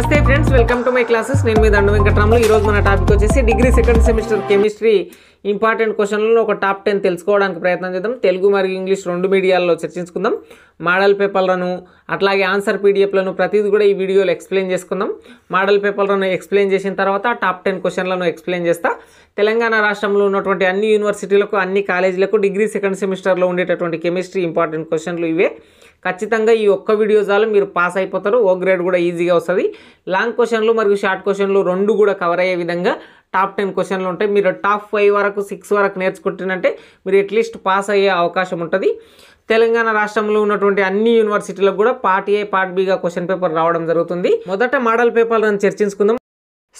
నమస్తే friends welcome to my classes నేను మీ దండ వెంకటరాములు ఈరోజు మన టాపిక్ వచ్చేసి degree second semester chemistry important క్వశ్చన్లను ఒక టాప్ టెన్ తెలుసుకోవడానికి ప్రయత్నం చేద్దాం తెలుగు మరియు ఇంగ్లీష్ రెండు మీడియాల్లో చర్చించుకుందాం మోడల్ పేపర్లను అట్లాగే ఆన్సర్ పీడిఎఫ్లను ప్రతిదీ కూడా ఈ వీడియోలో ఎక్స్ప్లెయిన్ చేసుకుందాం మోడల్ పేపర్లను ఎక్స్ప్లెయిన్ చేసిన తర్వాత టాప్ టెన్ క్వశ్చన్లను ఎక్స్ప్లెయిన్ చేస్తా తెలంగాణ రాష్ట్రంలో ఉన్నటువంటి అన్ని యూనివర్సిటీలకు అన్ని కాలేజీలకు డిగ్రీ సెకండ్ సెమిస్టర్లో ఉండేటటువంటి కెమిస్ట్రీ ఇంపార్టెంట్ క్వశ్చన్లు ఇవే ఖచ్చితంగా ఈ ఒక్క వీడియో చాలు మీరు పాస్ అయిపోతారు ఓ గ్రేడ్ కూడా ఈజీగా వస్తుంది లాంగ్ క్వశ్చన్లు మరియు షార్ట్ క్వశ్చన్లు రెండు కూడా కవర్ అయ్యే విధంగా టాప్ టెన్ క్వశ్చన్లు ఉంటాయి మీరు టాప్ ఫైవ్ వరకు సిక్స్ వరకు నేర్చుకుంటున్నంటే మీరు అట్లీస్ట్ పాస్ అయ్యే అవకాశం ఉంటుంది తెలంగాణ రాష్ట్రంలో ఉన్నటువంటి అన్ని యూనివర్సిటీలకు కూడా పార్ట్ ఏ పార్ట్ బిగా క్వశ్చన్ పేపర్ రావడం జరుగుతుంది మొదట మోడల్ అని చర్చించుకుందాం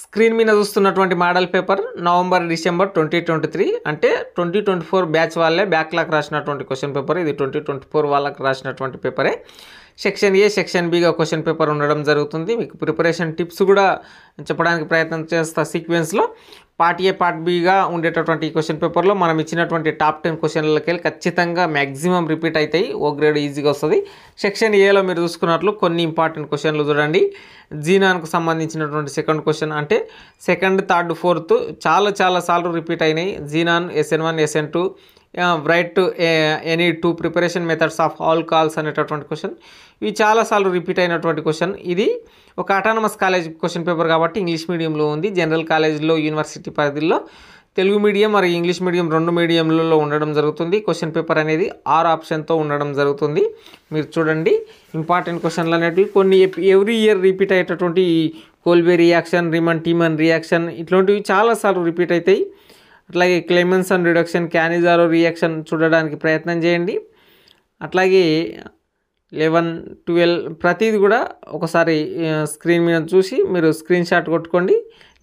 స్క్రీన్ మీద చూస్తున్నటువంటి model paper November December twenty twenty three అంటే ట్వంటీ ట్వంటీ ఫోర్ బ్యాచ్ వాళ్ళే బ్యాక్లాక్ రాసినటువంటి క్వశ్చన్ పేపర్ ఇది ట్వంటీ ట్వంటీ ఫోర్ వాళ్ళకి రాసినటువంటి పేపరే సెక్షన్ ఏ సెక్షన్ బిగా క్వశ్చన్ పేపర్ ఉండడం జరుగుతుంది మీకు ప్రిపరేషన్ టిప్స్ కూడా చెప్పడానికి ప్రయత్నం చేస్తా సీక్వెన్స్లో పార్ట్ ఏ పార్ట్ బిగా ఉండేటటువంటి క్వశ్చన్ పేపర్లో మనం ఇచ్చినటువంటి టాప్ టెన్ క్వశ్చన్లకి వెళ్ళి ఖచ్చితంగా మ్యాక్సిమం రిపీట్ అవుతాయి ఓ గ్రేడ్ ఈజీగా వస్తుంది సెక్షన్ ఏలో మీరు చూసుకున్నట్లు కొన్ని ఇంపార్టెంట్ క్వశ్చన్లు చూడండి జీనాన్కు సంబంధించినటువంటి సెకండ్ క్వశ్చన్ అంటే సెకండ్ థర్డ్ ఫోర్త్ చాలా చాలా సార్లు రిపీట్ అయినాయి xenon SN one SN two right to any two preparation methods of alcohols అనేటటువంటి క్వశ్చన్ ఇవి చాలాసార్లు రిపీట్ అయినటువంటి క్వశ్చన్ ఇది ఒక అటానమస్ కాలేజ్ క్వశ్చన్ పేపర్ కాబట్టి ఇంగ్లీష్ మీడియంలో ఉంది జనరల్ కాలేజ్లో యూనివర్సిటీ పరిధిలో తెలుగు మీడియం మరియు ఇంగ్లీష్ మీడియం రెండు మీడియంలలో ఉండడం జరుగుతుంది క్వశ్చన్ పేపర్ అనేది ఆరు ఆప్షన్తో ఉండడం జరుగుతుంది మీరు చూడండి ఇంపార్టెంట్ క్వశ్చన్లు అనేటివి కొన్ని ఎవ్రీ ఇయర్ రిపీట్ అయ్యేటటువంటి కోల్బే రియాక్షన్ రిమన్ టీమన్ రియాక్షన్ ఇట్లాంటివి చాలాసార్లు రిపీట్ అవుతాయి అట్లాగే క్లెమెన్సన్ రిడక్షన్ క్యానిజారో రియాక్షన్ చూడడానికి ప్రయత్నం చేయండి అట్లాగే లెవెన్ ట్వెల్వ్ ప్రతిది కూడా ఒకసారి స్క్రీన్ మీద చూసి మీరు స్క్రీన్ షాట్ కొట్టుకోండి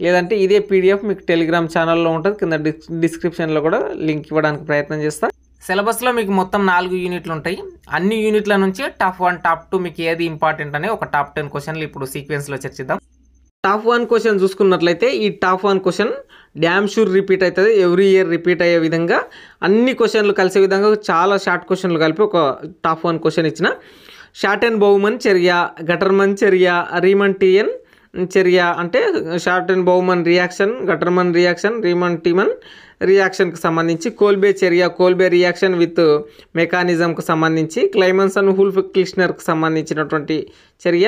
లేదంటే ఇదే పీడిఎఫ్ మీకు టెలిగ్రామ్ ఛానల్లో ఉంటుంది కింద డిస్క్రిప్షన్లో కూడా లింక్ ఇవ్వడానికి ప్రయత్నం చేస్తాను సిలబస్లో మీకు మొత్తం నాలుగు యూనిట్లు ఉంటాయి అన్ని యూనిట్ల నుంచి టాప్ వన్ టాప్ టూ మీకు ఏది ఇంపార్టెంట్ అనే ఒక టాప్ టెన్ క్వశ్చన్లు ఇప్పుడు సీక్వెన్స్లో చర్చిద్దాం టాప్ వన్ క్వశ్చన్ చూసుకున్నట్లయితే ఈ top one question damn sure repeat అవుతుంది ఎవ్రీ ఇయర్ రిపీట్ అయ్యే విధంగా అన్ని క్వశ్చన్లు కలిసే విధంగా చాలా షార్ట్ క్వశ్చన్లు కలిపి ఒక టాప్ వన్ క్వశ్చన్ ఇచ్చిన షార్ట్ అండ్ బహుమన్ చర్య గటర్మన్ చర్య రీమన్ టీఎన్ చర్య అంటే Schotten Baumann reaction Gattermann reaction Reimer Tiemann రియాక్షన్కు సంబంధించి కోల్బే చర్య కోల్బే రియాక్షన్ విత్ మెకానిజంకు సంబంధించి క్లైమన్స్ అండ్ హుల్ఫ్ క్లిష్నర్కు సంబంధించినటువంటి చర్య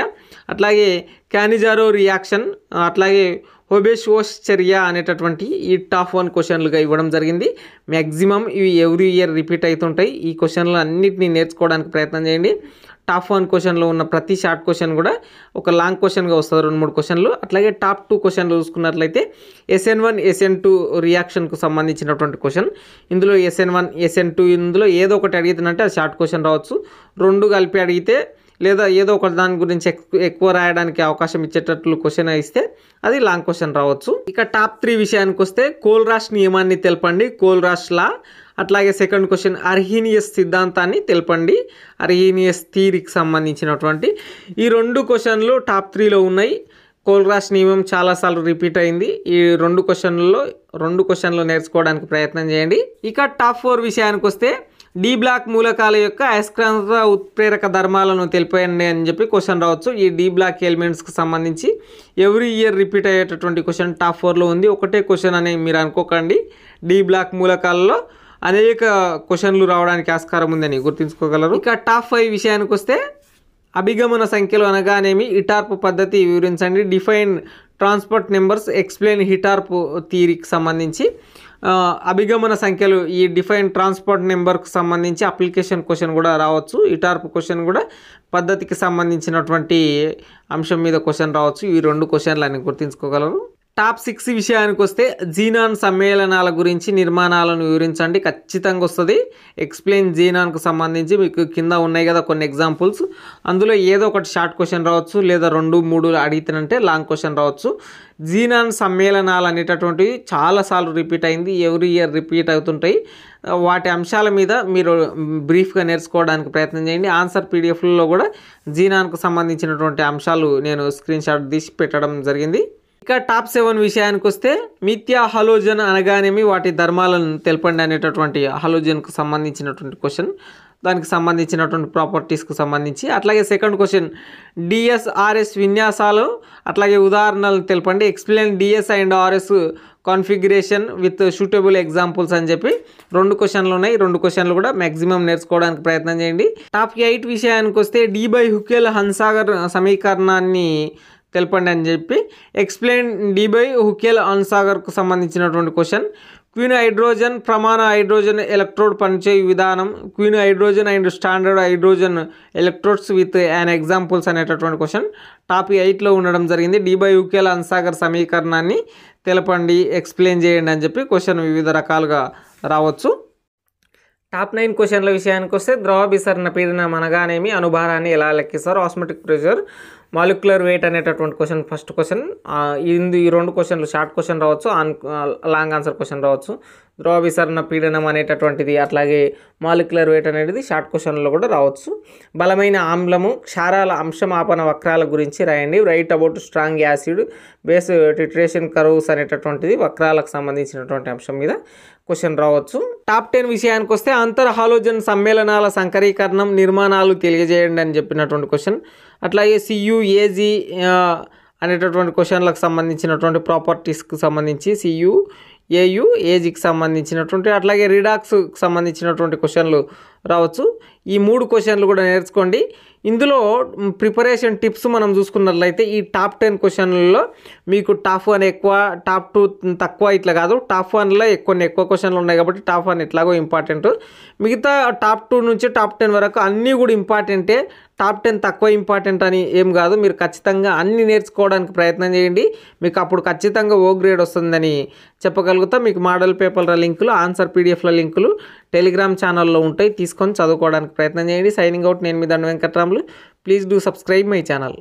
అట్లాగే క్యానిజారో రియాక్షన్ అట్లాగే హోబేషోస్ చర్య అనేటటువంటి ఈ టాప్ వన్ క్వశ్చన్లుగా ఇవ్వడం జరిగింది మ్యాక్సిమం ఇవి ఎవ్రీ ఇయర్ రిపీట్ అవుతుంటాయి ఈ క్వశ్చన్లు అన్నింటినీ నేర్చుకోవడానికి ప్రయత్నం చేయండి టాప్ వన్ క్వశ్చన్లో ఉన్న ప్రతి షార్ట్ క్వశ్చన్ కూడా ఒక లాంగ్ క్వశ్చన్గా వస్తుంది రెండు మూడు క్వశ్చన్లు అట్లాగే టాప్ టూ క్వశ్చన్లు చూసుకున్నట్లయితే ఎస్ఎన్ వన్ ఎస్ఎన్ టూ రియాక్షన్కు సంబంధించినటువంటి క్వశ్చన్ ఇందులో ఎస్ఎన్ వన్ ఎస్ఎన్ టూ ఇందులో ఏదో ఒకటి అడిగితేనంటే అది షార్ట్ క్వశ్చన్ రావచ్చు రెండు కలిపి అడిగితే లేదా ఏదో ఒక దాని గురించి ఎక్కువ రాయడానికి అవకాశం ఇచ్చేటట్లు క్వశ్చన్ ఇస్తే అది లాంగ్ క్వశ్చన్ రావచ్చు ఇక టాప్ త్రీ విషయానికి వస్తే కోల్ రాష్ నియమాన్ని తెలపండి కోల్ రాష్ లా అట్లాగే సెకండ్ క్వశ్చన్ అర్హీనియస్ సిద్ధాంతాన్ని తెలపండి అర్హీనియస్ థీరీకి సంబంధించినటువంటి ఈ రెండు క్వశ్చన్లు టాప్ త్రీలో ఉన్నాయి కోల్రాష్ నియమం చాలాసార్లు రిపీట్ అయింది ఈ రెండు క్వశ్చన్లలో రెండు క్వశ్చన్లు నేర్చుకోవడానికి ప్రయత్నం చేయండి ఇక టాప్ ఫోర్ విషయానికి వస్తే డి బ్లాక్ మూలకాల యొక్క అయస్క్రాంత ఉత్ప్రేరక ధర్మాలను తెలిపేయండి అని చెప్పి క్వశ్చన్ రావచ్చు ఈ డి బ్లాక్ ఎలిమెంట్స్కి సంబంధించి ఎవ్రీ ఇయర్ రిపీట్ అయ్యేటటువంటి క్వశ్చన్ టాప్ ఫోర్లో ఉంది ఒకటే క్వశ్చన్ అని మీరు అనుకోకండి డి బ్లాక్ మూలకాలలో అనేక క్వశ్చన్లు రావడానికి ఆస్కారం ఉందని గుర్తుంచుకోగలరు ఇక టాప్ ఫైవ్ విషయానికి వస్తే అభిగమన సంఖ్యలు అనగానేమి ఇటార్ప్ పద్ధతి వివరించండి define transport numbers explain Hittorf థీరీకి సంబంధించి అభిగమన సంఖ్యలు ఈ డిఫైన్ ట్రాన్స్పోర్ట్ నెంబర్కి సంబంధించి అప్లికేషన్ క్వశ్చన్ కూడా రావచ్చు ఇటార్పు క్వశ్చన్ కూడా పద్ధతికి సంబంధించినటువంటి అంశం మీద క్వశ్చన్ రావచ్చు ఈ రెండు క్వశ్చన్లు అని గుర్తుంచుకోగలరు టాప్ సిక్స్ విషయానికి వస్తే జీనాన్ సమ్మేళనాల గురించి నిర్మాణాలను వివరించండి ఖచ్చితంగా వస్తుంది ఎక్స్ప్లెయిన్ జీనాన్కు సంబంధించి మీకు కింద ఉన్నాయి కదా కొన్ని ఎగ్జాంపుల్స్ అందులో ఏదో ఒకటి షార్ట్ క్వశ్చన్ రావచ్చు లేదా రెండు మూడు అడిగితేనంటే లాంగ్ క్వశ్చన్ రావచ్చు జీనాన్ సమ్మేళనాలు అనేటటువంటివి చాలాసార్లు రిపీట్ అయింది ఎవ్రీ ఇయర్ రిపీట్ అవుతుంటాయి వాటి అంశాల మీద మీరు బ్రీఫ్గా నేర్చుకోవడానికి ప్రయత్నం చేయండి ఆన్సర్ పీడిఎఫ్లలో కూడా జీనాన్కు సంబంధించినటువంటి అంశాలు నేను స్క్రీన్షాట్ తీసి పెట్టడం జరిగింది ఇక టాప్ సెవెన్ విషయానికి వస్తే మిథ్యా హలోజన్ అనగానేమి వాటి ధర్మాలను తెలపండి అనేటటువంటి హలోజన్కు సంబంధించినటువంటి క్వశ్చన్ దానికి సంబంధించినటువంటి ప్రాపర్టీస్కు సంబంధించి అట్లాగే సెకండ్ క్వశ్చన్ డిఎస్ఆర్ఎస్ విన్యాసాలు అట్లాగే ఉదాహరణలు తెలపండి explain DS and RS configuration with suitable examples అని చెప్పి రెండు క్వశ్చన్లు ఉన్నాయి రెండు క్వశ్చన్లు కూడా మ్యాక్సిమం నేర్చుకోవడానికి ప్రయత్నం చేయండి టాప్ ఎయిట్ విషయానికి వస్తే డి బై హుకేల్ హన్సాగర్ సమీకరణాన్ని తెలపండి అని చెప్పి ఎక్స్ప్లెయిన్ డిబై హుకేల్ అన్సాగర్కు సంబంధించినటువంటి క్వశ్చన్ క్వీన్ హైడ్రోజన్ ప్రమాణ హైడ్రోజన్ ఎలక్ట్రోడ్ పనిచేయ విధానం quinhydrone and standard hydrogen electrodes with an examples అనేటటువంటి క్వశ్చన్ టాప్ ఎయిట్లో ఉండడం జరిగింది డిబై హుకేల్ అన్సాగర్ సమీకరణాన్ని తెలపండి ఎక్స్ప్లెయిన్ చేయండి అని చెప్పి క్వశ్చన్ వివిధ రకాలుగా రావచ్చు టాప్ నైన్ క్వశ్చన్ల విషయానికి వస్తే ద్రవ విసరణ పీడనం అనగానేమి అనుభారాన్ని ఎలా లెక్కిస్తారు ఆస్మెటిక్ ప్రెషర్ మాలిక్యులర్ వెయిట్ అనేటటువంటి క్వశ్చన్ ఫస్ట్ క్వశ్చన్ ఇందు ఈ రెండు క్వశ్చన్లు షార్ట్ క్వశ్చన్ రావచ్చు ఆన్ లాంగ్ ఆన్సర్ క్వశ్చన్ రావచ్చు ద్రవ విసరణ పీడనం అనేటటువంటిది అట్లాగే మాలిక్యులర్ వెయిట్ అనేది షార్ట్ క్వశ్చన్లో కూడా రావచ్చు బలమైన ఆమ్లము క్షారాల అంశమాపన వక్రాల గురించి రాయండి write about strong acid base titration curves అనేటటువంటిది వక్రాలకు సంబంధించినటువంటి అంశం మీద క్వశ్చన్ రావచ్చు టాప్ టెన్ విషయానికి వస్తే అంతర్ హాలోజన్ సమ్మేళనాల సంకరీకరణం నిర్మాణాలు తెలియజేయండి అని చెప్పినటువంటి క్వశ్చన్ అట్లాగే సియు ఏజీ అనేటటువంటి క్వశ్చన్లకు సంబంధించినటువంటి ప్రాపర్టీస్కి సంబంధించి సియు ఏయు ఏజీకి సంబంధించినటువంటి అట్లాగే రిడాక్స్కి సంబంధించినటువంటి క్వశ్చన్లు రావచ్చు ఈ మూడు క్వశ్చన్లు కూడా నేర్చుకోండి ఇందులో ప్రిపరేషన్ టిప్స్ మనం చూసుకున్నట్లయితే ఈ టాప్ టెన్ క్వశ్చన్లలో మీకు టాప్ వన్ ఎక్కువ టాప్ టూ తక్కువ ఇట్లా కాదు టాప్ వన్లో ఎక్కువ ఎక్కువ క్వశ్చన్లు ఉన్నాయి కాబట్టి టాప్ వన్ ఎట్లాగో ఇంపార్టెంట్ మిగతా టాప్ టూ నుంచి టాప్ టెన్ వరకు అన్నీ కూడా ఇంపార్టెంటే టాప్ టెన్ తక్కువ ఇంపార్టెంట్ అని ఏం కాదు మీరు ఖచ్చితంగా అన్ని నేర్చుకోవడానికి ప్రయత్నం చేయండి మీకు అప్పుడు ఖచ్చితంగా ఓ గ్రేడ్ వస్తుందని చెప్పగలుగుతా మీకు మోడల్ పేపర్ల లింకులు ఆన్సర్ పీడిఎఫ్ల లింకులు టెలిగ్రామ్ ఛానల్లో ఉంటాయి తీసుకొని చదువుకోవడానికి ప్రయత్నం చేయండి సైనింగ్ అవుట్ నేను మీ Danda Venkatramulu please do subscribe my channel